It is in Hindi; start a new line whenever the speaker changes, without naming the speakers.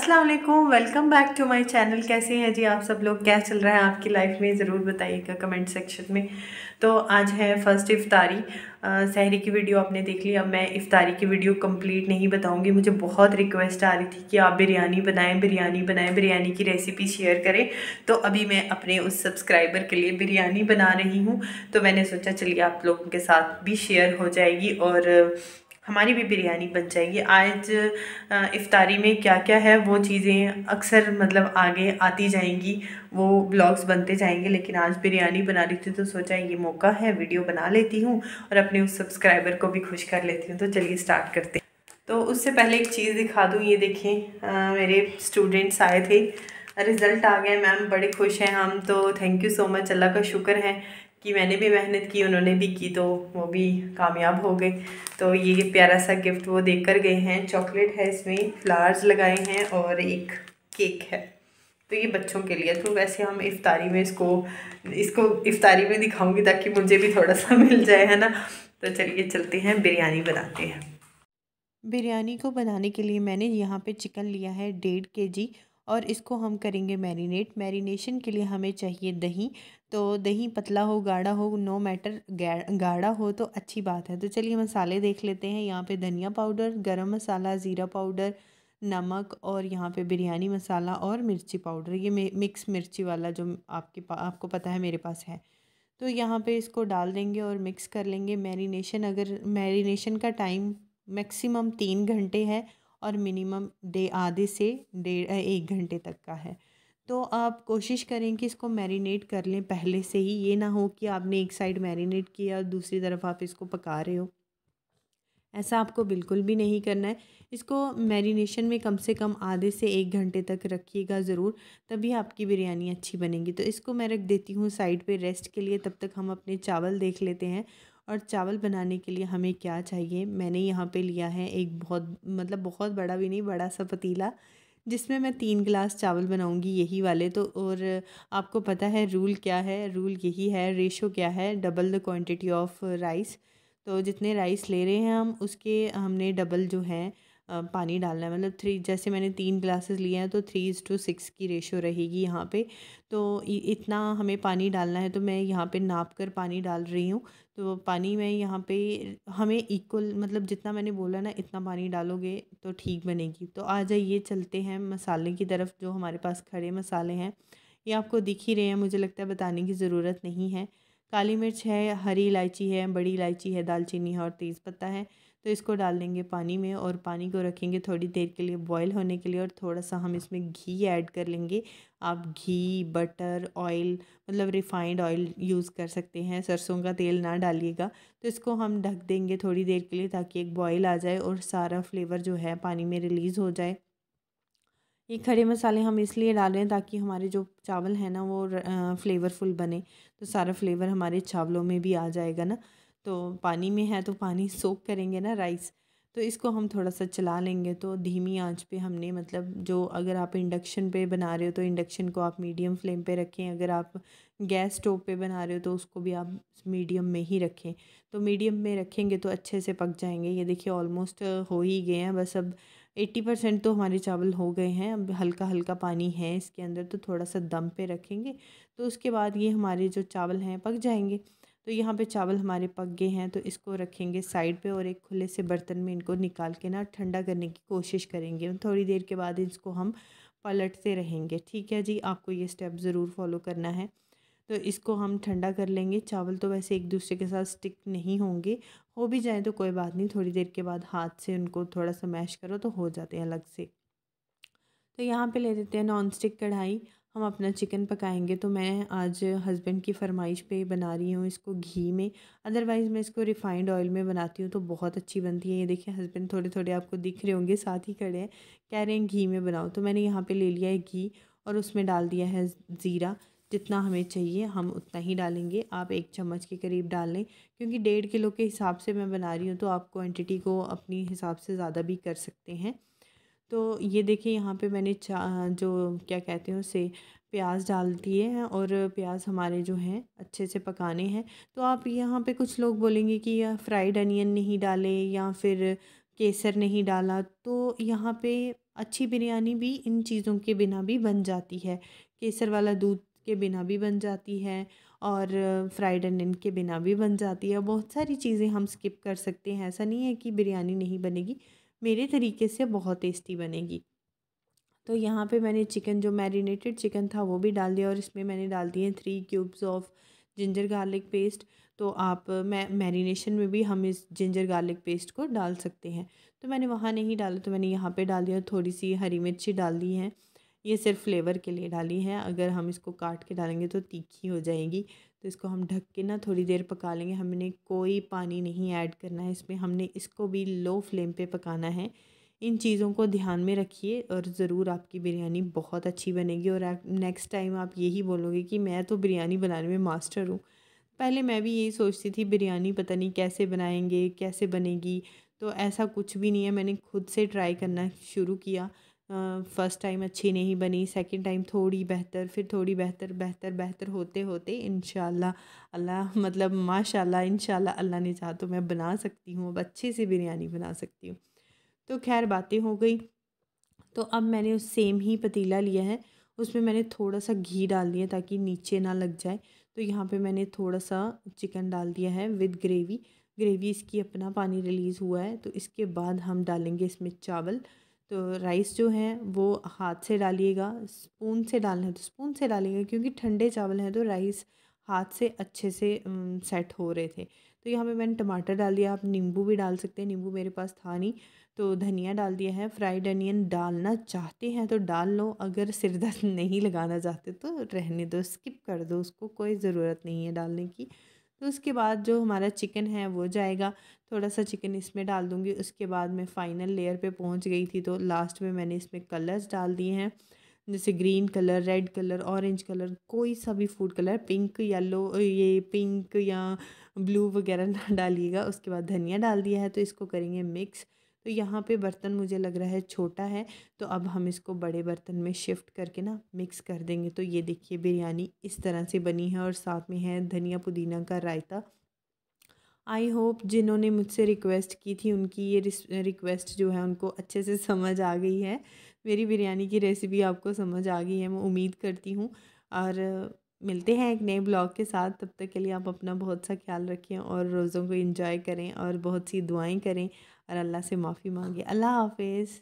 Aslam welcome back to my channel कैसे हैं जी आप सब लोग क्या चल रहा है आपकी लाइफ में ज़रूर बताइएगा कमेंट सेक्शन में तो आज है फ़र्स्ट इफ्तारी सहरी की वीडियो आपने देख ली अब मैं इफ्तारी की वीडियो कंप्लीट नहीं बताऊंगी मुझे बहुत रिक्वेस्ट आ रही थी कि आप बिरयानी बनाएं बिरयानी बनाएं बिरयानी की रेसिपी शेयर करें तो अभी मैं अपने उस सब्सक्राइबर के लिए बिरयानी बना रही हूँ तो मैंने सोचा चलिए आप लोगों के साथ भी शेयर हो जाएगी और हमारी भी बिरयानी बन जाएगी आज इफ्तारी में क्या क्या है वो चीज़ें अक्सर मतलब आगे आती जाएंगी वो ब्लॉग्स बनते जाएंगे लेकिन आज बिरयानी बना रही थी तो सोचा ये मौका है वीडियो बना लेती हूँ और अपने उस सब्सक्राइबर को भी खुश कर लेती हूँ तो चलिए स्टार्ट करते हैं तो उससे पहले एक चीज़ दिखा दूँ ये देखें मेरे स्टूडेंट्स आए थे रिज़ल्ट आ गए मैम बड़े खुश हैं हम तो थैंक यू सो मच अल्लाह का शुक्र है कि मैंने भी मेहनत की उन्होंने भी की तो वो भी कामयाब हो गए तो ये प्यारा सा गिफ्ट वो दे कर गए हैं चॉकलेट है इसमें फ्लावर्स लगाए हैं और एक केक है तो ये बच्चों के लिए तो वैसे हम इफ्तारी में इसको इसको इफ्तारी में दिखाऊंगी ताकि मुझे भी थोड़ा सा मिल जाए है ना तो चलिए चलते हैं बिरयानी बनाते हैं बिरयानी को बनाने के लिए मैंने यहाँ पे चिकन लिया है डेढ़ के जी और इसको हम करेंगे मैरिनेट मैरिनेशन के लिए हमें चाहिए दही तो दही पतला हो गाढ़ा हो नो मैटर गाढ़ा हो तो अच्छी बात है तो चलिए मसाले देख लेते हैं यहाँ पे धनिया पाउडर गरम मसाला ज़ीरा पाउडर नमक और यहाँ पे बिरयानी मसाला और मिर्ची पाउडर ये मिक्स मिर्ची वाला जो आपके पा, आपको पता है मेरे पास है तो यहाँ पर इसको डाल देंगे और मिक्स कर लेंगे मैरिनेशन अगर मैरिनेशन का टाइम मैक्सिमम तीन घंटे है और मिनिमम डे आधे से डेढ़ एक घंटे तक का है तो आप कोशिश करें कि इसको मैरिनेट कर लें पहले से ही ये ना हो कि आपने एक साइड मैरिनेट किया और दूसरी तरफ आप इसको पका रहे हो ऐसा आपको बिल्कुल भी नहीं करना है इसको मैरिनेशन में कम से कम आधे से एक घंटे तक रखिएगा ज़रूर तभी आपकी बिरयानी अच्छी बनेगी तो इसको मैं रख देती हूँ साइड पे रेस्ट के लिए तब तक हम अपने चावल देख लेते हैं और चावल बनाने के लिए हमें क्या चाहिए मैंने यहाँ पे लिया है एक बहुत मतलब बहुत बड़ा भी नहीं बड़ा सा पतीला जिसमें मैं तीन गिलास चावल बनाऊंगी यही वाले तो और आपको पता है रूल क्या है रूल यही है रेशो क्या है double the quantity of rice तो जितने राइस ले रहे हैं हम उसके हमने डबल जो है पानी डालना है मतलब थ्री जैसे मैंने तीन ग्लासेस लिए हैं तो थ्री इज़ टू सिक्स की रेशो रहेगी यहाँ पे तो इतना हमें पानी डालना है तो मैं यहाँ पे नाप कर पानी डाल रही हूँ तो पानी मैं यहाँ पे हमें इक्वल मतलब जितना मैंने बोला ना इतना पानी डालोगे तो ठीक बनेगी तो आ जाइए चलते हैं मसाले की तरफ जो हमारे पास खड़े मसाले हैं ये आपको दिख ही रहे हैं मुझे लगता है बताने की ज़रूरत नहीं है काली मिर्च है हरी इलायची है बड़ी इलायची है दालचीनी है और तेज़पत्ता है तो इसको डाल देंगे पानी में और पानी को रखेंगे थोड़ी देर के लिए बॉयल होने के लिए और थोड़ा सा हम इसमें घी ऐड कर लेंगे आप घी बटर ऑयल मतलब रिफाइंड ऑयल यूज़ कर सकते हैं सरसों का तेल ना डालिएगा तो इसको हम ढक देंगे थोड़ी देर के लिए ताकि एक बॉयल आ जाए और सारा फ्लेवर जो है पानी में रिलीज़ हो जाए ये खड़े मसाले हम इसलिए डाल रहे हैं ताकि हमारे जो चावल है ना वो फ्लेवरफुल बने तो सारा फ्लेवर हमारे चावलों में भी आ जाएगा ना तो पानी में है तो पानी सोख करेंगे ना राइस तो इसको हम थोड़ा सा चला लेंगे तो धीमी आंच पे हमने मतलब जो अगर आप इंडक्शन पे बना रहे हो तो इंडक्शन को आप मीडियम फ्लेम पे रखें अगर आप गैस स्टोव पे बना रहे हो तो उसको भी आप मीडियम में ही रखें तो मीडियम में रखेंगे तो अच्छे से पक जाएंगे ये देखिए ऑलमोस्ट हो ही गए हैं बस अब एट्टी परसेंट तो हमारे चावल हो गए हैं अब हल्का हल्का पानी है इसके अंदर तो थोड़ा सा दम पे रखेंगे तो उसके बाद ये हमारे जो चावल हैं पक जाएंगे तो यहाँ पे चावल हमारे पक गए हैं तो इसको रखेंगे साइड पे और एक खुले से बर्तन में इनको निकाल के ना ठंडा करने की कोशिश करेंगे थोड़ी देर के बाद इसको हम पलटते रहेंगे ठीक है जी आपको ये स्टेप ज़रूर फॉलो करना है तो इसको हम ठंडा कर लेंगे चावल तो वैसे एक दूसरे के साथ स्टिक नहीं होंगे हो भी जाए तो कोई बात नहीं थोड़ी देर के बाद हाथ से उनको थोड़ा सा मैश करो तो हो जाते हैं अलग से तो यहाँ पे ले लेते हैं नॉन स्टिक कढ़ाई हम अपना चिकन पकाएंगे तो मैं आज हस्बैंड की फरमाइश पे बना रही हूँ इसको घी में अदरवाइज़ मैं इसको रिफ़ाइंड ऑयल में बनाती हूँ तो बहुत अच्छी बनती है ये देखिए हस्बैंड थोड़े थोड़े आपको दिख रहे होंगे साथ ही खड़े हैं कह रहे हैं घी में बनाओ तो मैंने यहाँ पर ले लिया है घी और उसमें डाल दिया है ज़ीरा जितना हमें चाहिए हम उतना ही डालेंगे आप एक चम्मच के करीब डाल लें क्योंकि डेढ़ किलो के हिसाब से मैं बना रही हूँ तो आप क्वांटिटी को अपने हिसाब से ज़्यादा भी कर सकते हैं तो ये देखिए यहाँ पे मैंने जो क्या कहते हैं उसे प्याज डाल दिए हैं और प्याज हमारे जो हैं अच्छे से पकाने हैं तो आप यहाँ पे कुछ लोग बोलेंगे कि फ्राइड अनियन नहीं डाले या फिर केसर नहीं डाला तो यहाँ पे अच्छी बिरयानी भी इन चीज़ों के बिना भी बन जाती है केसर वाला दूध के बिना भी बन जाती है और फ्राइड अनियन के बिना भी बन जाती है बहुत सारी चीज़ें हम स्किप कर सकते हैं ऐसा नहीं है कि बिरयानी नहीं बनेगी मेरे तरीके से बहुत टेस्टी बनेगी तो यहाँ पे मैंने चिकन जो मैरिनेटेड चिकन था वो भी डाल दिया और इसमें मैंने डाल दिए three cubes of ginger garlic paste तो आप मैं मैरिनेशन में भी हम इस जिंजर गार्लिक पेस्ट को डाल सकते हैं तो मैंने वहाँ नहीं डाला तो मैंने यहाँ पे डाल दिया थोड़ी सी हरी मिर्ची डाल दी है ये सिर्फ फ्लेवर के लिए डाली है अगर हम इसको काट के डालेंगे तो तीखी हो जाएगी तो इसको हम ढक के ना थोड़ी देर पका लेंगे हमने कोई पानी नहीं ऐड करना है इसमें हमने इसको भी लो फ्लेम पे पकाना है इन चीज़ों को ध्यान में रखिए और ज़रूर आपकी बिरयानी बहुत अच्छी बनेगी और नेक्स्ट टाइम आप यही बोलोगे कि मैं तो बिरयानी बनाने में मास्टर हूँ पहले मैं भी यही सोचती थी बिरयानी पता नहीं कैसे बनाएंगे कैसे बनेगी तो ऐसा कुछ भी नहीं है मैंने खुद से ट्राई करना शुरू किया फ़र्स्ट टाइम अच्छी नहीं बनी सेकंड टाइम थोड़ी बेहतर फिर थोड़ी बेहतर बेहतर बेहतर होते होते इन अल्लाह मतलब माशाल्लाह इन अल्लाह ने चाह तो मैं बना सकती हूँ अब अच्छे से बिरयानी बना सकती हूँ तो खैर बातें हो गई तो अब मैंने उस सेम ही पतीला लिया है उसमें मैंने थोड़ा सा घी डाल दिया ताकि नीचे ना लग जाए तो यहाँ पर मैंने थोड़ा सा चिकन डाल दिया है विद ग्रेवी ग्रेवी इसकी अपना पानी रिलीज़ हुआ है तो इसके बाद हम डालेंगे इसमें चावल तो राइस जो है वो हाथ से डालिएगा स्पून से डालना है तो स्पून से डालिएगा क्योंकि ठंडे चावल हैं तो राइस हाथ से अच्छे से सेट हो रहे थे तो यहाँ पे मैंने टमाटर डाल दिया आप नींबू भी डाल सकते हैं नींबू मेरे पास था नहीं तो धनिया डाल दिया है फ्राइड अनियन डालना चाहते हैं तो डाल लो अगर सिर दर्द नहीं लगाना चाहते तो रहने दो स्किप कर दो उसको कोई ज़रूरत नहीं है डालने की तो उसके बाद जो हमारा चिकन है वो जाएगा थोड़ा सा चिकन इसमें डाल दूँगी उसके बाद मैं फाइनल लेयर पे पहुँच गई थी तो लास्ट में मैंने इसमें कलर्स डाल दिए हैं जैसे green colour red colour orange colour कोई सा भी फूड कलर पिंक येलो ये पिंक या ब्लू वगैरह ना डालिएगा उसके बाद धनिया डाल दिया है तो इसको करेंगे मिक्स तो यहाँ पे बर्तन मुझे लग रहा है छोटा है तो अब हम इसको बड़े बर्तन में शिफ्ट करके ना मिक्स कर देंगे तो ये देखिए बिरयानी इस तरह से बनी है और साथ में है धनिया पुदीना का रायता आई होप जिन्होंने मुझसे रिक्वेस्ट की थी उनकी ये रिक्वेस्ट जो है उनको अच्छे से समझ आ गई है मेरी बिरयानी की रेसिपी आपको समझ आ गई है मैं उम्मीद करती हूँ और मिलते हैं एक नए ब्लॉग के साथ तब तक के लिए आप अपना बहुत सा ख्याल रखें और रोज़ों को इन्जॉय करें और बहुत सी दुआएं करें और अल्लाह से माफ़ी मांगे अल्लाह हाफिज़